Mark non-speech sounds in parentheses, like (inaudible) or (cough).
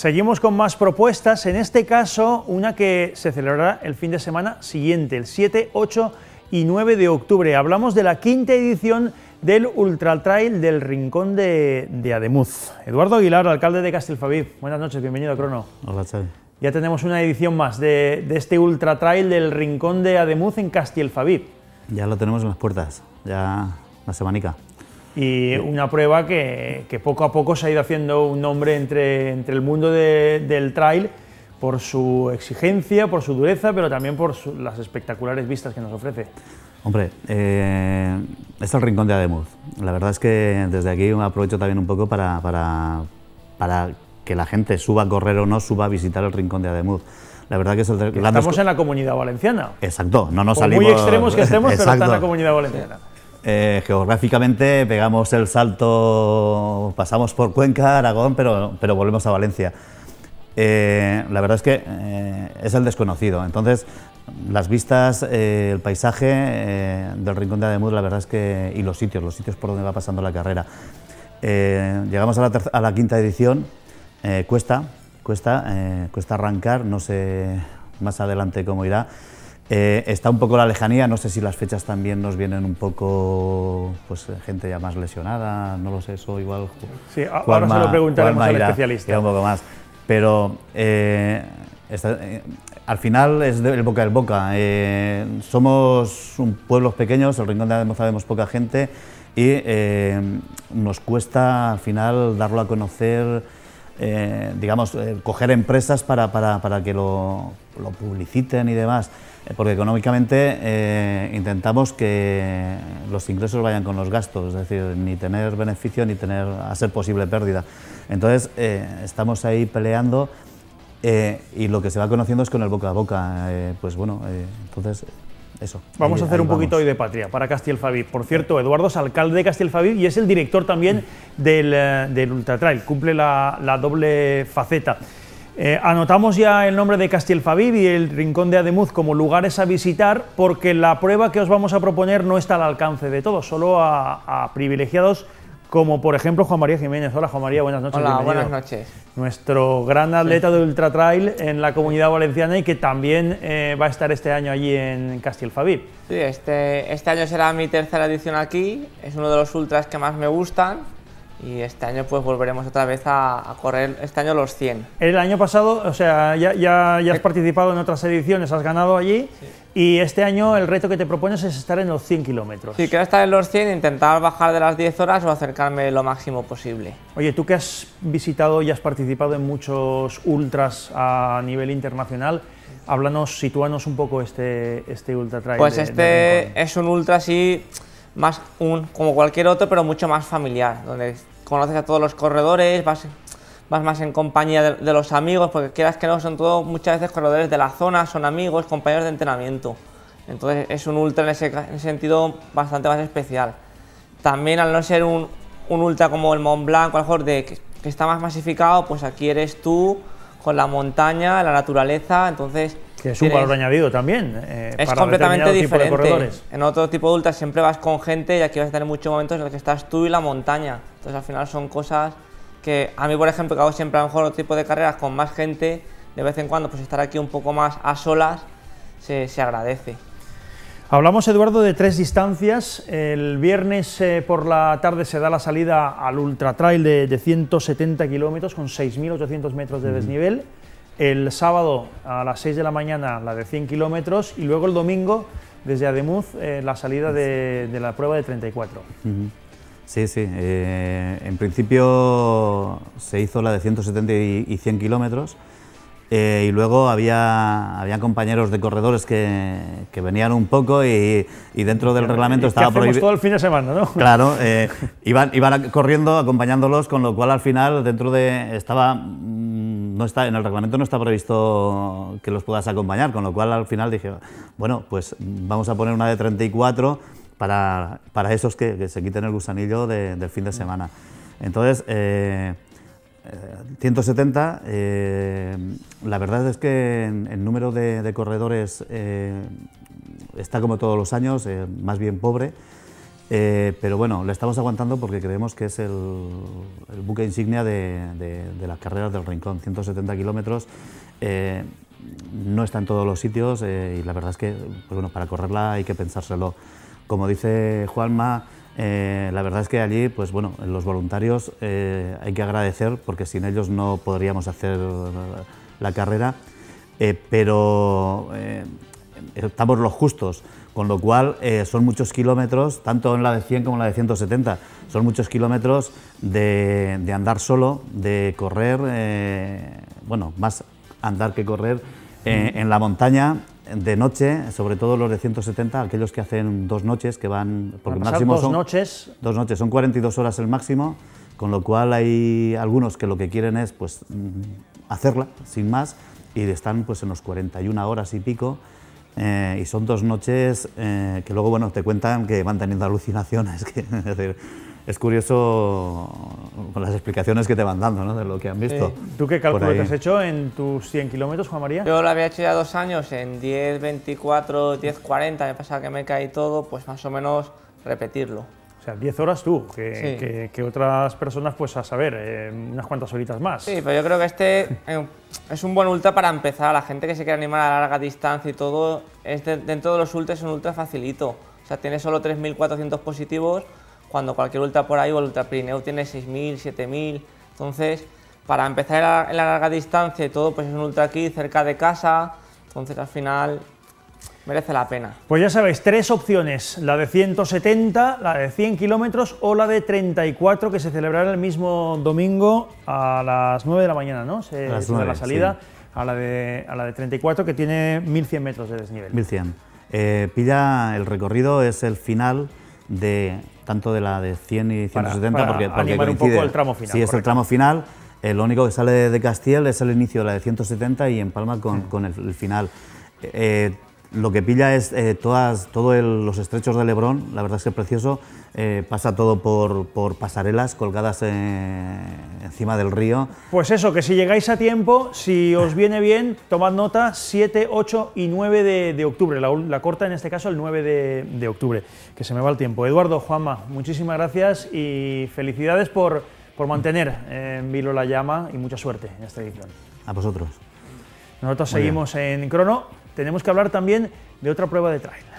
Seguimos con más propuestas, en este caso una que se celebrará el fin de semana siguiente, el 7, 8 y 9 de octubre. Hablamos de la quinta edición del Ultra Trail del Rincón de, Ademuz. Eduardo Aguilar, alcalde de Castelfabib, buenas noches, bienvenido a Crono. Hola, Ya tenemos una edición más de, este Ultra Trail del Rincón de Ademuz en Castelfabib. Ya lo tenemos en las puertas, ya la semanica y una prueba que, poco a poco se ha ido haciendo un nombre entre, entre el mundo del trail por su exigencia, por su dureza, pero también por las espectaculares vistas que nos ofrece. Hombre, eh, es el rincón de Ademuz. La verdad es que desde aquí aprovecho también un poco para, para, para que la gente suba a correr o no, suba a visitar el rincón de Ademuz. La verdad que es Estamos en la comunidad valenciana. Exacto, no nos salimos. Muy extremos que estemos, pero está en la comunidad valenciana. Eh, geográficamente pegamos el salto, pasamos por Cuenca, Aragón, pero, volvemos a Valencia. Eh, la verdad es que eh, es el desconocido. Entonces, las vistas, el paisaje del Rincón de Ademuz, la verdad es que, y los sitios, los sitios por donde va pasando la carrera. llegamos a la, a la, quinta edición, cuesta, cuesta, cuesta arrancar, no sé más adelante cómo irá. Eh, está un poco la lejanía, no sé si las fechas también nos vienen un poco, pues gente ya más lesionada, no lo sé, eso igual. Sí, ahora se lo preguntaremos al especialista. un poco más. Pero eh, eh, al final es el boca al boca. somos un pueblos pequeños, el Rincón de la vemos poca gente y nos cuesta al final darlo a conocer. digamos, coger empresas para, que lo, lo, publiciten y demás. Eh, porque económicamente eh, intentamos que los ingresos vayan con los gastos, es decir, ni tener beneficio ni tener, a ser posible, pérdida. Entonces, eh, estamos ahí peleando y lo que se va conociendo es con el boca a boca. pues bueno, entonces eso, vamos a hacer un poquito hoy de patria para Castielfabib. Por cierto, Eduardo es alcalde de Castielfabib y es el director también del, Ultratrail. Cumple la doble faceta. Eh, anotamos ya el nombre de Castielfabib y el Rincón de Ademuz como lugares a visitar porque la prueba que os vamos a proponer no está al alcance de todos, solo a, privilegiados como por ejemplo Juan María Jiménez. Hola Juan María, buenas noches. Hola, buenas noches. Nuestro gran atleta de ultra trail en la comunidad valenciana y que también eh, va a estar este año allí en Castielfabib. Sí, este, este año será mi tercera edición aquí, es uno de los ultras que más me gustan y este año pues volveremos otra vez a, correr este año los 100. El año pasado, o sea, ya, ya, has eh. participado en otras ediciones, has ganado allí y este año el reto que te propones es estar en los 100 kilómetros. Sí, quiero estar en los 100, intentar bajar de las 10 horas o acercarme lo máximo posible. Oye, tú que has visitado y has participado en muchos ultras a nivel internacional, háblanos, sitúanos un poco este, este ultra trail. Pues este es un ultra así más un, como cualquier otro, pero mucho más familiar, donde conoces a todos los corredores, vas, más en compañía de, los amigos, porque quieras que no, son todos muchas veces corredores de la zona, son amigos, compañeros de entrenamiento. Entonces es un ultra en ese, sentido bastante más especial. También al no ser un, ultra como el Mont Blanc, a de, que, que está más masificado, pues aquí eres tú con la montaña, la naturaleza, entonces que es un valor añadido también. Eh, es para completamente diferente. de corredores. En otro tipo de ultra siempre vas con gente y aquí vas a tener muchos momentos en los que estás tú y la montaña. Entonces al final son cosas que a mí, por ejemplo, que hago siempre a lo mejor otro tipo de carreras con más gente, de vez en cuando, pues estar aquí un poco más a solas se, se agradece. Hablamos, Eduardo, de tres distancias. El viernes eh, por la tarde se da la salida al ultra trail de, 170 kilómetros con 6.800 metros de desnivel el sábado a las 6 de la mañana la de 100 kilómetros y luego el domingo desde Ademuz eh, la salida de, la prueba de 34. Sí, sí. Eh, en principio se hizo la de 170 y, 100 kilómetros eh, y luego había, compañeros de corredores que, venían un poco y, dentro del reglamento estaba prohibido. todo el fin de semana, ¿no? Claro, iban, iban corriendo acompañándolos, con lo cual al final dentro de estaba no está, en el reglamento no está previsto que los puedas acompañar, con lo cual al final dije, bueno, pues vamos a poner una de 34 para, para esos que, se quiten el gusanillo del fin de semana. Entonces, 170, eh, eh, eh, la verdad es que el número de, corredores está como todos los años, más bien pobre. Eh, pero bueno, la estamos aguantando porque creemos que es el, buque insignia de, las carreras del Rincón, 170 kilómetros. Eh, no está en todos los sitios eh, y la verdad es que pues bueno, para correrla hay que pensárselo. Como dice Juanma, la verdad es que allí, pues bueno, los voluntarios hay que agradecer porque sin ellos no podríamos hacer la carrera, pero estamos los justos, con lo cual eh, son muchos kilómetros, tanto en la de 100 como en la de 170, son muchos kilómetros de, andar solo, de correr, eh, bueno, más andar que correr, eh, en la montaña, de noche, sobre todo los de 170, aquellos que hacen dos noches, que van... por máximo dos noches. Dos noches, son 42 horas el máximo, con lo cual hay algunos que lo que quieren es pues mm, hacerla, sin más, y están pues en los 41 horas y pico, eh, y son dos noches eh, que luego bueno, te cuentan que van teniendo alucinaciones. (laughs) es, decir, es curioso con las explicaciones que te van dando de lo que han visto. ¿Tú qué cálculo te has hecho en tus 100 kilómetros, Juan María? Yo lo había hecho ya dos años, en 10, 24, 10, 40, me pasa que me caí todo, pues más o menos repetirlo. O sea, 10 horas tú, que, otras personas, pues a saber, eh, unas cuantas horitas más. Sí, pero yo creo que este eh, es un buen ultra para empezar. La gente que se quiere animar a larga distancia y todo, dentro de los ultras es un ultra facilito. O sea, tiene solo 3.400 positivos, cuando cualquier ultra por ahí o el ultra Pirineo tiene 6.000, 7.000. Entonces, para empezar en la larga distancia y todo, pues es un ultra aquí, cerca de casa. Entonces, al final, Merece la pena. Pues ya sabéis, tres opciones, la de 170, la de 100 kilómetros o la de 34 que se celebrará el mismo domingo a las 9 de la mañana, ¿no? Se, a la salida a, la de, a la de 34 que tiene 1100 metros de desnivel. 1100. Eh, pilla el recorrido, es el final de tanto de la de 100 y 170 para, animar un poco el tramo final. Sí, es el tramo final. Eh, lo único que sale de Castiel es el inicio de la de 170 y en Palma con, el, final. Eh, lo que pilla es eh, todas, todos los estrechos de Lebrón, la verdad es que es precioso, eh, pasa todo por, pasarelas colgadas eh, encima del río. Pues eso, que si llegáis a tiempo, si os viene bien, tomad nota 7, 8 y 9 de, octubre, la, corta en este caso el 9 de, octubre, que se me va el tiempo. Eduardo, Juanma, muchísimas gracias y felicidades por, por mantener en vilo la llama y mucha suerte en esta edición. A vosotros. Nosotros seguimos en Crono tenemos que hablar también de otra prueba de traje.